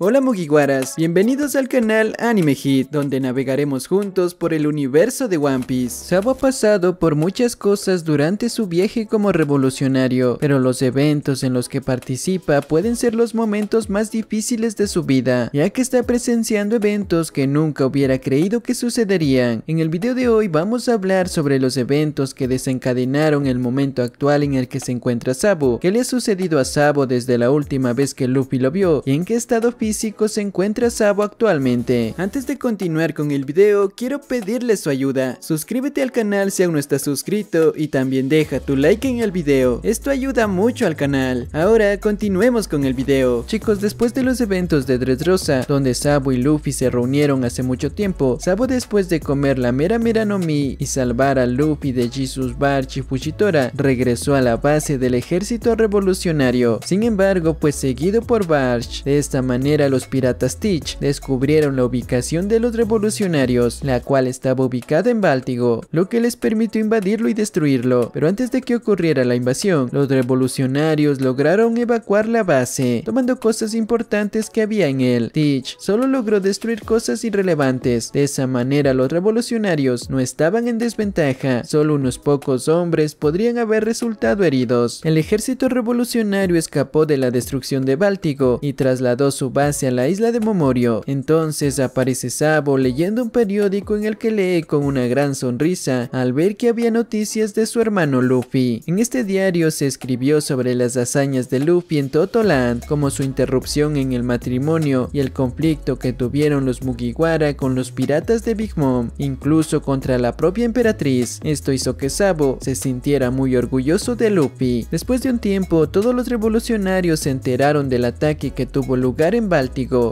Hola Mugiwaras, bienvenidos al canal Anime Hit, donde navegaremos juntos por el universo de One Piece. Sabo ha pasado por muchas cosas durante su viaje como revolucionario, pero los eventos en los que participa pueden ser los momentos más difíciles de su vida, ya que está presenciando eventos que nunca hubiera creído que sucederían. En el video de hoy vamos a hablar sobre los eventos que desencadenaron el momento actual en el que se encuentra Sabo, qué le ha sucedido a Sabo desde la última vez que Luffy lo vio y en qué estado se encuentra Sabo actualmente. Antes de continuar con el video, quiero pedirle su ayuda. Suscríbete al canal si aún no estás suscrito y también deja tu like en el video. Esto ayuda mucho al canal. Ahora continuemos con el video. Chicos, después de los eventos de Dressrosa, donde Sabo y Luffy se reunieron hace mucho tiempo, Sabo después de comer la Mera Mera no Mi y salvar a Luffy de Jesus Barch y Fujitora, regresó a la base del ejército revolucionario. Sin embargo, pues seguido por Barch, de esta manera los piratas Teach descubrieron la ubicación de los revolucionarios, la cual estaba ubicada en Báltigo, lo que les permitió invadirlo y destruirlo. Pero antes de que ocurriera la invasión, los revolucionarios lograron evacuar la base, tomando cosas importantes que había en él. Teach solo logró destruir cosas irrelevantes. De esa manera los revolucionarios no estaban en desventaja, solo unos pocos hombres podrían haber resultado heridos. El ejército revolucionario escapó de la destrucción de Báltigo y trasladó su base hacia la isla de Momorio. Entonces aparece Sabo leyendo un periódico en el que lee con una gran sonrisa al ver que había noticias de su hermano Luffy. En este diario se escribió sobre las hazañas de Luffy en Totoland, como su interrupción en el matrimonio y el conflicto que tuvieron los Mugiwara con los piratas de Big Mom, incluso contra la propia emperatriz. Esto hizo que Sabo se sintiera muy orgulloso de Luffy. Después de un tiempo, todos los revolucionarios se enteraron del ataque que tuvo lugar en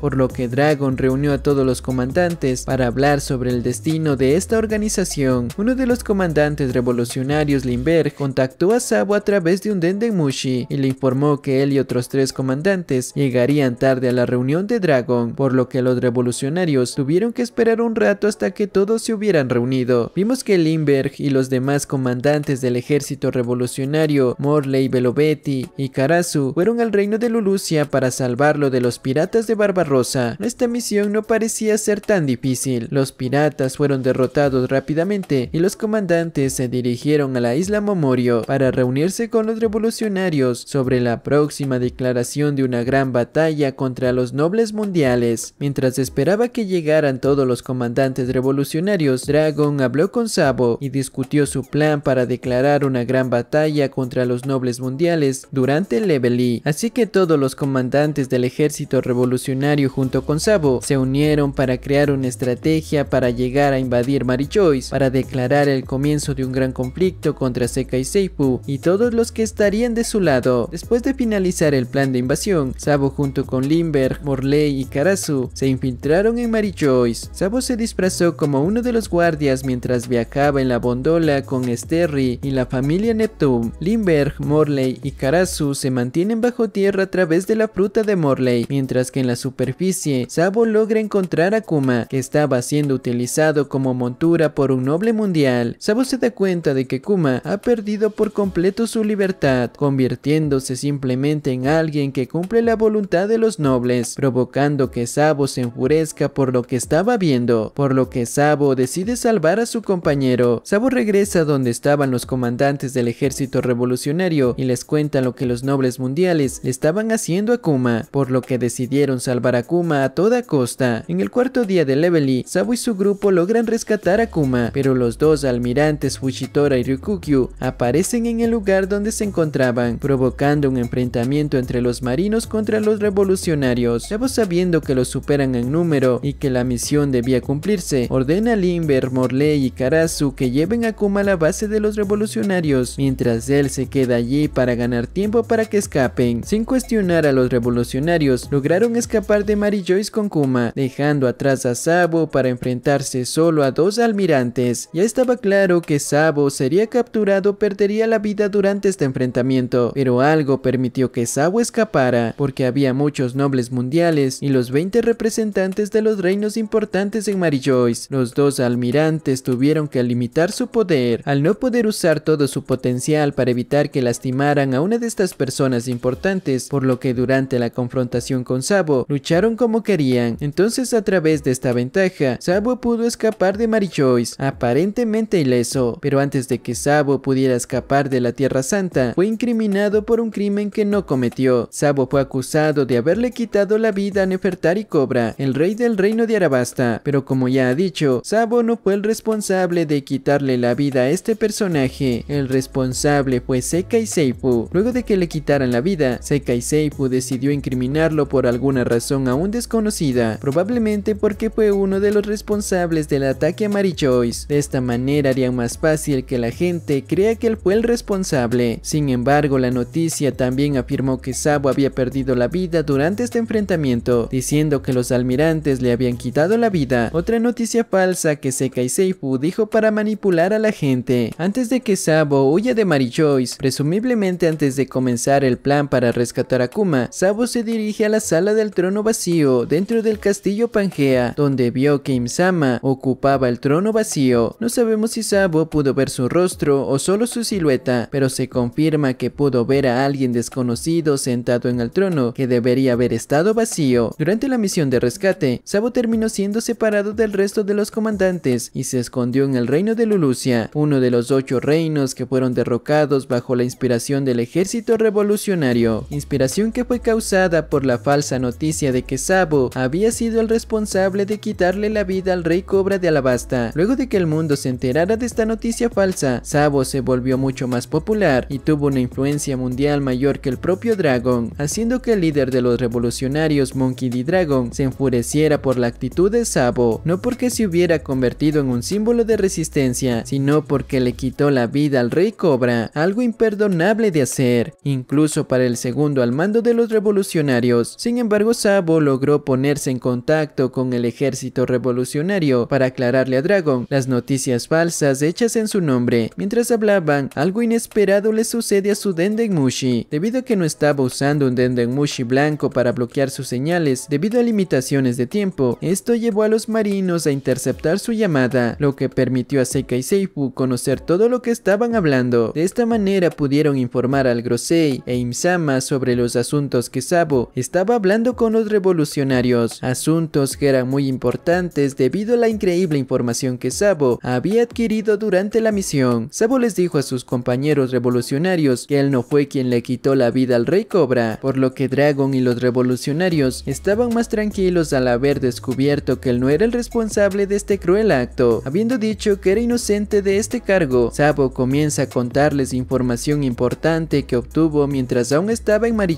por lo que Dragon reunió a todos los comandantes para hablar sobre el destino de esta organización. Uno de los comandantes revolucionarios Lindbergh contactó a Sabo a través de un Dendemushi y le informó que él y otros tres comandantes llegarían tarde a la reunión de Dragon, por lo que los revolucionarios tuvieron que esperar un rato hasta que todos se hubieran reunido. Vimos que Lindbergh y los demás comandantes del ejército revolucionario, Morley, Belovetti y Karasu, fueron al reino de Lulucia para salvarlo de los piratas de Barbarossa. Esta misión no parecía ser tan difícil. Los piratas fueron derrotados rápidamente y los comandantes se dirigieron a la isla Momorio para reunirse con los revolucionarios sobre la próxima declaración de una gran batalla contra los nobles mundiales. Mientras esperaba que llegaran todos los comandantes revolucionarios, Dragon habló con Sabo y discutió su plan para declarar una gran batalla contra los nobles mundiales durante el Levelí. Así que todos los comandantes del ejército revolucionario revolucionario junto con Sabo se unieron para crear una estrategia para llegar a invadir Marichois, para declarar el comienzo de un gran conflicto contra Seca y Seipu y todos los que estarían de su lado. Después de finalizar el plan de invasión, Sabo junto con Lindbergh, Morley y Karasu se infiltraron en Marichois. Sabo se disfrazó como uno de los guardias mientras viajaba en la bondola con Sterry y la familia Neptune. Lindbergh, Morley y Karasu se mantienen bajo tierra a través de la fruta de Morley, mientras que en la superficie, Sabo logra encontrar a Kuma, que estaba siendo utilizado como montura por un noble mundial. Sabo se da cuenta de que Kuma ha perdido por completo su libertad, convirtiéndose simplemente en alguien que cumple la voluntad de los nobles, provocando que Sabo se enfurezca por lo que estaba viendo, por lo que Sabo decide salvar a su compañero. Sabo regresa donde estaban los comandantes del ejército revolucionario y les cuenta lo que los nobles mundiales le estaban haciendo a Kuma, por lo que decidió salvar a Kuma a toda costa. En el cuarto día de Levely, e, Sabu y su grupo logran rescatar a Kuma, pero los dos almirantes Fushitora y Ryukyu aparecen en el lugar donde se encontraban, provocando un enfrentamiento entre los marinos contra los revolucionarios. Sabo sabiendo que los superan en número y que la misión debía cumplirse, ordena a Limber, Morley y Karasu que lleven a Kuma a la base de los revolucionarios, mientras él se queda allí para ganar tiempo para que escapen. Sin cuestionar a los revolucionarios, lograron escapar de Mary Joyce con Kuma, dejando atrás a Sabo para enfrentarse solo a dos almirantes. Ya estaba claro que Sabo sería capturado, perdería la vida durante este enfrentamiento, pero algo permitió que Sabo escapara, porque había muchos nobles mundiales y los 20 representantes de los reinos importantes en Mary Joyce. Los dos almirantes tuvieron que limitar su poder, al no poder usar todo su potencial para evitar que lastimaran a una de estas personas importantes, por lo que durante la confrontación con Sabo, Sabo lucharon como querían. Entonces a través de esta ventaja, Sabo pudo escapar de Marichois, aparentemente ileso. Pero antes de que Sabo pudiera escapar de la Tierra Santa, fue incriminado por un crimen que no cometió. Sabo fue acusado de haberle quitado la vida a Nefertari Cobra, el rey del reino de Arabasta. Pero como ya ha dicho, Sabo no fue el responsable de quitarle la vida a este personaje. El responsable fue y Seifu. Luego de que le quitaran la vida, y Seifu decidió incriminarlo por algún una razón aún desconocida, probablemente porque fue uno de los responsables del ataque a Mary Joyce. De esta manera harían más fácil que la gente crea que él fue el responsable. Sin embargo, la noticia también afirmó que Sabo había perdido la vida durante este enfrentamiento, diciendo que los almirantes le habían quitado la vida. Otra noticia falsa que Sekai Seifu dijo para manipular a la gente. Antes de que Sabo huya de Mary Joyce, presumiblemente antes de comenzar el plan para rescatar a Kuma, Sabo se dirige a la sala del trono vacío dentro del castillo Pangea, donde vio que Imsama ocupaba el trono vacío. No sabemos si Sabo pudo ver su rostro o solo su silueta, pero se confirma que pudo ver a alguien desconocido sentado en el trono que debería haber estado vacío. Durante la misión de rescate, Sabo terminó siendo separado del resto de los comandantes y se escondió en el reino de Lulucia, uno de los ocho reinos que fueron derrocados bajo la inspiración del ejército revolucionario, inspiración que fue causada por la falsa noticia de que Sabo había sido el responsable de quitarle la vida al rey cobra de Alabasta. Luego de que el mundo se enterara de esta noticia falsa, Sabo se volvió mucho más popular y tuvo una influencia mundial mayor que el propio Dragon, haciendo que el líder de los revolucionarios Monkey D. Dragon se enfureciera por la actitud de Sabo, no porque se hubiera convertido en un símbolo de resistencia, sino porque le quitó la vida al rey cobra, algo imperdonable de hacer, incluso para el segundo al mando de los revolucionarios. Sin embargo, embargo, Sabo logró ponerse en contacto con el ejército revolucionario para aclararle a Dragon las noticias falsas hechas en su nombre. Mientras hablaban, algo inesperado le sucede a su Mushi, Debido a que no estaba usando un Mushi blanco para bloquear sus señales debido a limitaciones de tiempo, esto llevó a los marinos a interceptar su llamada, lo que permitió a Seika y Seifu conocer todo lo que estaban hablando. De esta manera pudieron informar al Grosei e Imsama sobre los asuntos que Sabo estaba hablando con los revolucionarios, asuntos que eran muy importantes debido a la increíble información que Sabo había adquirido durante la misión. Sabo les dijo a sus compañeros revolucionarios que él no fue quien le quitó la vida al Rey Cobra, por lo que Dragon y los revolucionarios estaban más tranquilos al haber descubierto que él no era el responsable de este cruel acto. Habiendo dicho que era inocente de este cargo, Sabo comienza a contarles información importante que obtuvo mientras aún estaba en Mary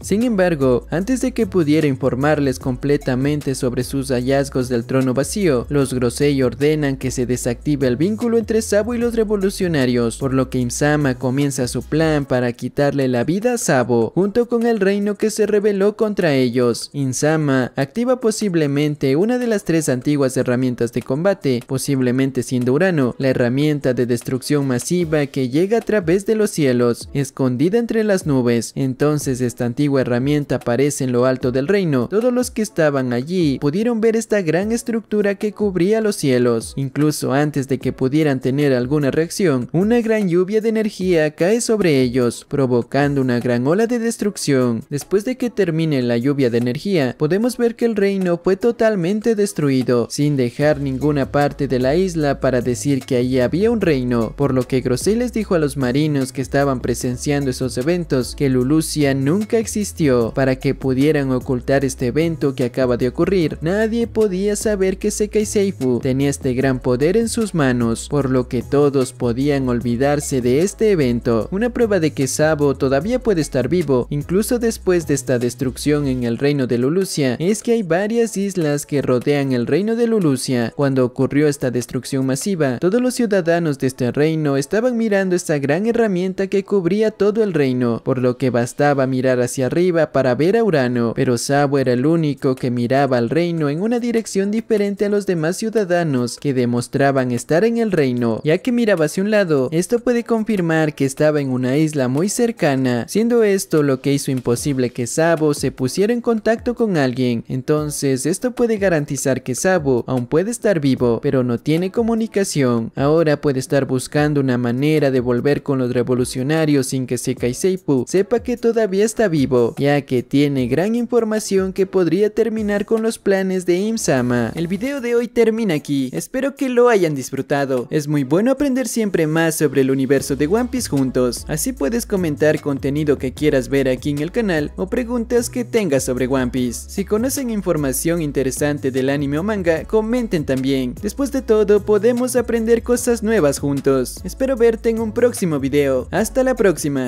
Sin embargo, antes de que pudiera informarles completamente sobre sus hallazgos del trono vacío, los Grosei ordenan que se desactive el vínculo entre Sabo y los revolucionarios, por lo que Insama comienza su plan para quitarle la vida a Sabo, junto con el reino que se rebeló contra ellos. Insama activa posiblemente una de las tres antiguas herramientas de combate, posiblemente siendo Urano, la herramienta de destrucción masiva que llega a través de los cielos, escondida entre las nubes. Entonces esta antigua herramienta aparece en lo alto del reino, todos los que estaban allí pudieron ver esta gran estructura que cubría los cielos. Incluso antes de que pudieran tener alguna reacción, una gran lluvia de energía cae sobre ellos, provocando una gran ola de destrucción. Después de que termine la lluvia de energía, podemos ver que el reino fue totalmente destruido, sin dejar ninguna parte de la isla para decir que allí había un reino, por lo que Grosset les dijo a los marinos que estaban presenciando esos eventos que Lulucia nunca existió, para que pudieran ocultar este evento que acaba de ocurrir, nadie podía saber que Sekai Seifu tenía este gran poder en sus manos, por lo que todos podían olvidarse de este evento. Una prueba de que Sabo todavía puede estar vivo, incluso después de esta destrucción en el reino de Lulucia, es que hay varias islas que rodean el reino de Lulucia. Cuando ocurrió esta destrucción masiva, todos los ciudadanos de este reino estaban mirando esta gran herramienta que cubría todo el reino, por lo que bastaba mirar hacia arriba para ver a Urano pero Sabo era el único que miraba al reino en una dirección diferente a los demás ciudadanos que demostraban estar en el reino, ya que miraba hacia un lado. Esto puede confirmar que estaba en una isla muy cercana, siendo esto lo que hizo imposible que Sabo se pusiera en contacto con alguien. Entonces, esto puede garantizar que Sabo aún puede estar vivo, pero no tiene comunicación. Ahora puede estar buscando una manera de volver con los revolucionarios sin que Sekai Seipu sepa que todavía está vivo, ya que tiene gran información que podría terminar con los planes de Imsama. El video de hoy termina aquí, espero que lo hayan disfrutado. Es muy bueno aprender siempre más sobre el universo de One Piece juntos, así puedes comentar contenido que quieras ver aquí en el canal o preguntas que tengas sobre One Piece. Si conocen información interesante del anime o manga, comenten también. Después de todo, podemos aprender cosas nuevas juntos. Espero verte en un próximo video. Hasta la próxima.